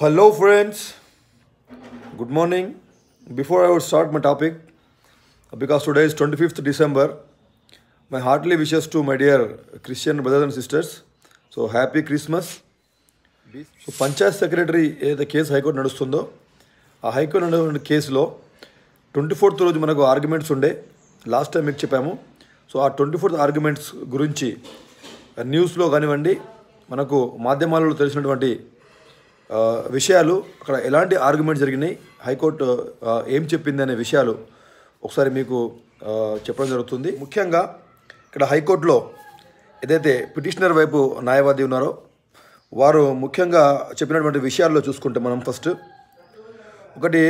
hello friends good morning before I would start my topic because today is twenty fifth December my heartly wishes to my dear Christian brothers and sisters so happy Christmas so panchayat secretary ఏదైతే case high court నడుస్తుందో ఆ high court నడిచిన కేసులో twenty fourth రోజు మనకు arguments ఉండే last time మీకు చెప్పాము సో ఆ ట్వంటీ ఫోర్త్ ఆర్గ్యుమెంట్స్ గురించి న్యూస్లో కానివ్వండి మనకు మాధ్యమాలలో తెలిసినటువంటి విషయాలు అక్కడ ఎలాంటి ఆర్గ్యుమెంట్ జరిగినాయి హైకోర్టు ఏం చెప్పింది అనే విషయాలు ఒకసారి మీకు చెప్పడం జరుగుతుంది ముఖ్యంగా ఇక్కడ హైకోర్టులో ఏదైతే పిటిషనర్ వైపు న్యాయవాది ఉన్నారో వారు ముఖ్యంగా చెప్పినటువంటి విషయాల్లో చూసుకుంటే మనం ఫస్ట్ ఒకటి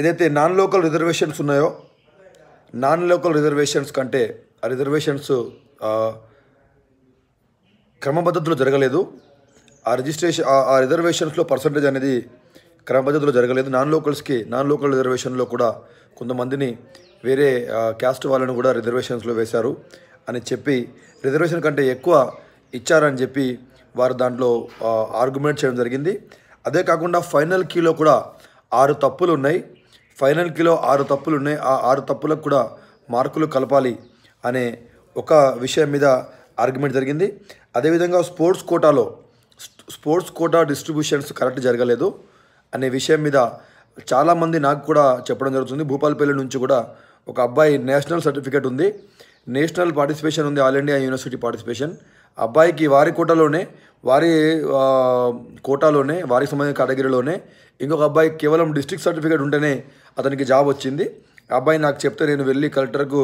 ఏదైతే నాన్ లోకల్ రిజర్వేషన్స్ ఉన్నాయో నాన్ లోకల్ రిజర్వేషన్స్ కంటే ఆ రిజర్వేషన్స్ క్రమపద్ధతిలో జరగలేదు ఆ రిజిస్ట్రేషన్ ఆ రిజర్వేషన్స్లో పర్సంటేజ్ అనేది క్రమపద్ధతిలో జరగలేదు నాన్ లోకల్స్కి నాన్ లోకల్ రిజర్వేషన్లో కూడా కొంతమందిని వేరే క్యాస్ట్ వాళ్ళను కూడా రిజర్వేషన్స్లో వేశారు అని చెప్పి రిజర్వేషన్ కంటే ఎక్కువ ఇచ్చారని చెప్పి వారు దాంట్లో ఆర్గ్యుమెంట్ చేయడం జరిగింది అదే కాకుండా ఫైనల్ కీలో కూడా ఆరు తప్పులు ఉన్నాయి ఫైనల్ కీలో ఆరు తప్పులు ఉన్నాయి ఆ ఆరు తప్పులకు కూడా మార్కులు కలపాలి అనే ఒక విషయం మీద ఆర్గ్యుమెంట్ జరిగింది అదేవిధంగా స్పోర్ట్స్ కోటాలో స్పోర్ట్స్ కోటా డిస్ట్రిబ్యూషన్స్ కరెక్ట్ జరగలేదు అనే విషయం మీద చాలామంది నాకు కూడా చెప్పడం జరుగుతుంది భూపాలపల్లి నుంచి కూడా ఒక అబ్బాయి నేషనల్ సర్టిఫికేట్ ఉంది నేషనల్ పార్టిసిపేషన్ ఉంది ఆల్ ఇండియా యూనివర్సిటీ పార్టిసిపేషన్ అబ్బాయికి వారి కోటలోనే వారి కోటాలోనే వారికి సంబంధించిన కేటగిరీలోనే ఇంకొక అబ్బాయి కేవలం డిస్ట్రిక్ట్ సర్టిఫికేట్ ఉంటేనే అతనికి జాబ్ వచ్చింది అబ్బాయి నాకు చెప్తే నేను వెళ్ళి కలెక్టర్కు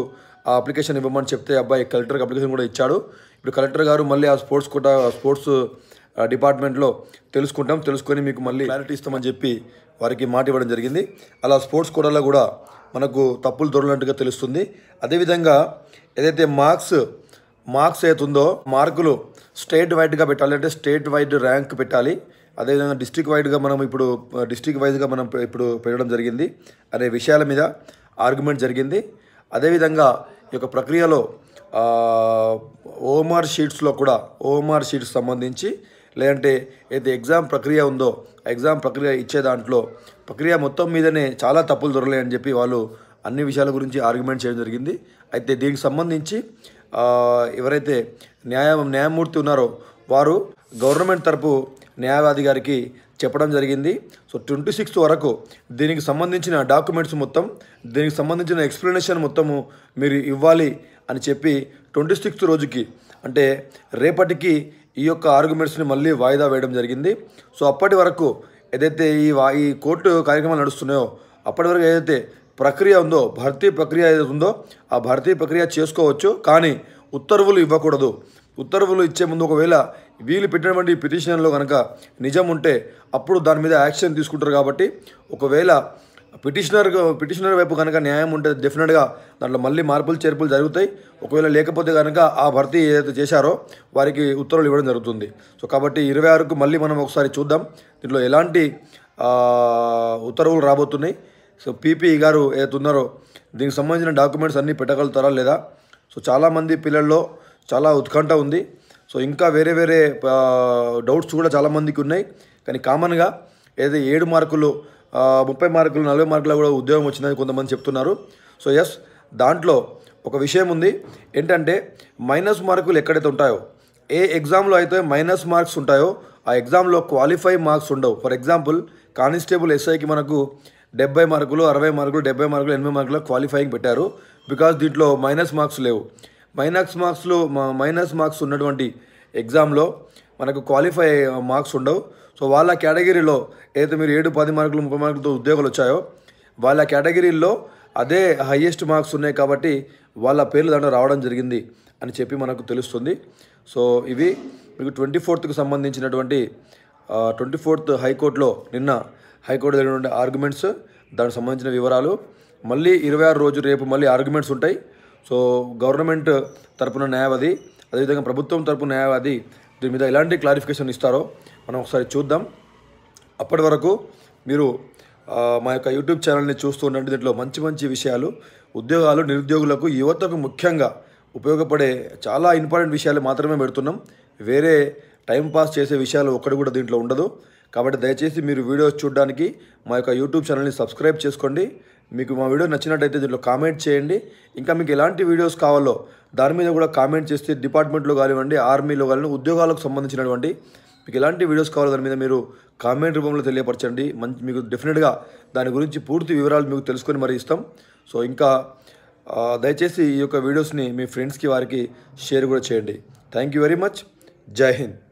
ఆ అప్లికేషన్ ఇవ్వమని చెప్తే అబ్బాయి కలెక్టర్కి అప్లికేషన్ కూడా ఇచ్చాడు ఇప్పుడు కలెక్టర్ గారు మళ్ళీ ఆ స్పోర్ట్స్ కోటా స్పోర్ట్స్ డిపార్ట్మెంట్లో తెలుసుకుంటాం తెలుసుకొని మీకు మళ్ళీ క్లారిటీ ఇస్తామని చెప్పి వారికి మాట ఇవ్వడం జరిగింది అలా స్పోర్ట్స్ కోడల్లో కూడా మనకు తప్పులు దొరలినట్టుగా తెలుస్తుంది అదేవిధంగా ఏదైతే మార్క్స్ మార్క్స్ అవుతుందో మార్కులు స్టేట్ వైడ్గా పెట్టాలి అంటే స్టేట్ వైడ్ ర్యాంక్ పెట్టాలి అదేవిధంగా డిస్ట్రిక్ట్ వైడ్గా మనం ఇప్పుడు డిస్ట్రిక్ట్ వైజ్గా మనం ఇప్పుడు పెట్టడం జరిగింది అనే విషయాల మీద ఆర్గ్యుమెంట్ జరిగింది అదేవిధంగా ఈ యొక్క ప్రక్రియలో ఓఎంఆర్ షీట్స్లో కూడా ఓఎంఆర్ షీట్స్ సంబంధించి లేదంటే ఏదైతే ఎగ్జామ్ ప్రక్రియ ఉందో ఎగ్జామ్ ప్రక్రియ ఇచ్చే దాంట్లో ప్రక్రియ మొత్తం మీదనే చాలా తప్పులు అని చెప్పి వాళ్ళు అన్ని విషయాల గురించి ఆర్గ్యుమెంట్ చేయడం జరిగింది అయితే దీనికి సంబంధించి ఎవరైతే న్యాయ న్యాయమూర్తి ఉన్నారో వారు గవర్నమెంట్ తరపు న్యాయవాది గారికి చెప్పడం జరిగింది సో ట్వంటీ సిక్స్త్ వరకు దీనికి సంబంధించిన డాక్యుమెంట్స్ మొత్తం దీనికి సంబంధించిన ఎక్స్ప్లెనేషన్ మొత్తము మీరు ఇవ్వాలి అని చెప్పి ట్వంటీ సిక్స్త్ రోజుకి అంటే రేపటికి ఈ యొక్క ఆర్గ్యుమెంట్స్ని మళ్ళీ వాయిదా వేయడం జరిగింది సో అప్పటి వరకు ఏదైతే ఈ వా ఈ కోర్టు కార్యక్రమాలు నడుస్తున్నాయో అప్పటి వరకు ఏదైతే ప్రక్రియ ఉందో భర్తీ ప్రక్రియ ఏదైతే ఉందో ఆ భర్తీ ప్రక్రియ చేసుకోవచ్చు కానీ ఉత్తర్వులు ఇవ్వకూడదు ఉత్తర్వులు ఇచ్చే ముందు ఒకవేళ వీళ్ళు పెట్టినటువంటి పిటిషన్లో కనుక నిజం ఉంటే అప్పుడు దాని మీద యాక్షన్ తీసుకుంటారు కాబట్టి ఒకవేళ పిటిషనర్ పిటిషనర్ వైపు కనుక న్యాయం ఉంటే డెఫినెట్గా దాంట్లో మళ్ళీ మార్పులు చేర్పులు జరుగుతాయి ఒకవేళ లేకపోతే కనుక ఆ భర్తీ ఏదైతే చేశారో వారికి ఉత్తర్వులు ఇవ్వడం జరుగుతుంది సో కాబట్టి ఇరవై ఆరుకు మళ్ళీ మనం ఒకసారి చూద్దాం దీంట్లో ఎలాంటి ఉత్తర్వులు రాబోతున్నాయి సో పీపీ గారు ఉన్నారో దీనికి సంబంధించిన డాక్యుమెంట్స్ అన్నీ పెట్టగలుగుతారా లేదా సో చాలామంది పిల్లల్లో చాలా ఉత్కంఠ ఉంది సో ఇంకా వేరే వేరే డౌట్స్ కూడా చాలామందికి ఉన్నాయి కానీ కామన్గా ఏదైతే ఏడు మార్కులు ముప్పై మార్కులు నలభై మార్కుల కూడా ఉద్యోగం వచ్చిందని కొంతమంది చెప్తున్నారు సో ఎస్ దాంట్లో ఒక విషయం ఉంది ఏంటంటే మైనస్ మార్కులు ఎక్కడైతే ఉంటాయో ఏ ఎగ్జామ్లో అయితే మైనస్ మార్క్స్ ఉంటాయో ఆ ఎగ్జామ్లో క్వాలిఫై మార్క్స్ ఉండవు ఫర్ ఎగ్జాంపుల్ కానిస్టేబుల్ ఎస్ఐకి మనకు డెబ్బై మార్కులు అరవై మార్కులు డెబ్బై మార్కులు ఎనభై మార్కులు క్వాలిఫైయింగ్ పెట్టారు బికాజ్ దీంట్లో మైనస్ మార్క్స్ లేవు మైనస్ మార్క్స్లో మైనస్ మార్క్స్ ఉన్నటువంటి ఎగ్జామ్లో మనకు క్వాలిఫై మార్క్స్ ఉండవు సో వాళ్ళ కేటగిరీలో ఏదైతే మీరు ఏడు పది మార్కులు ముప్పై మార్కులతో ఉద్యోగాలు వచ్చాయో వాళ్ళ కేటగిరీల్లో అదే హయ్యెస్ట్ మార్క్స్ ఉన్నాయి కాబట్టి వాళ్ళ పేర్లు దాంట్లో రావడం జరిగింది అని చెప్పి మనకు తెలుస్తుంది సో ఇవి మీకు ట్వంటీ ఫోర్త్కు సంబంధించినటువంటి ట్వంటీ ఫోర్త్ హైకోర్టులో నిన్న హైకోర్టు జరిగినటువంటి ఆర్గ్యుమెంట్స్ దానికి సంబంధించిన వివరాలు మళ్ళీ ఇరవై ఆరు రోజు రేపు మళ్ళీ ఆర్గ్యుమెంట్స్ ఉంటాయి సో గవర్నమెంట్ తరపున న్యాయవాది అదేవిధంగా ప్రభుత్వం తరపున న్యాయవాది దీని మీద ఎలాంటి క్లారిఫికేషన్ ఇస్తారో మనం ఒకసారి చూద్దాం అప్పటి వరకు మీరు మా యొక్క యూట్యూబ్ ఛానల్ని చూస్తూ ఉండండి దీంట్లో మంచి మంచి విషయాలు ఉద్యోగాలు నిరుద్యోగులకు యువతకు ముఖ్యంగా ఉపయోగపడే చాలా ఇంపార్టెంట్ విషయాలు మాత్రమే పెడుతున్నాం వేరే టైం పాస్ చేసే విషయాలు ఒక్కటి కూడా దీంట్లో ఉండదు కాబట్టి దయచేసి మీరు వీడియోస్ చూడడానికి మా యొక్క యూట్యూబ్ ఛానల్ని సబ్స్క్రైబ్ చేసుకోండి మీకు మా వీడియో నచ్చినట్టయితే దీంట్లో కామెంట్ చేయండి ఇంకా మీకు ఎలాంటి వీడియోస్ కావాలో దాని మీద కూడా కామెంట్ చేస్తే డిపార్ట్మెంట్లో కానివ్వండి ఆర్మీలో కానివ్వండి ఉద్యోగాలకు సంబంధించినటువంటి మీకు ఎలాంటి వీడియోస్ కావాలో దాని మీద మీరు కామెంట్ రూపంలో తెలియపరచండి మంచి మీకు డెఫినెట్గా దాని గురించి పూర్తి వివరాలు మీకు తెలుసుకొని మరి ఇస్తాం సో ఇంకా దయచేసి ఈ యొక్క వీడియోస్ని మీ ఫ్రెండ్స్కి వారికి షేర్ కూడా చేయండి థ్యాంక్ యూ వెరీ మచ్ జై హింద్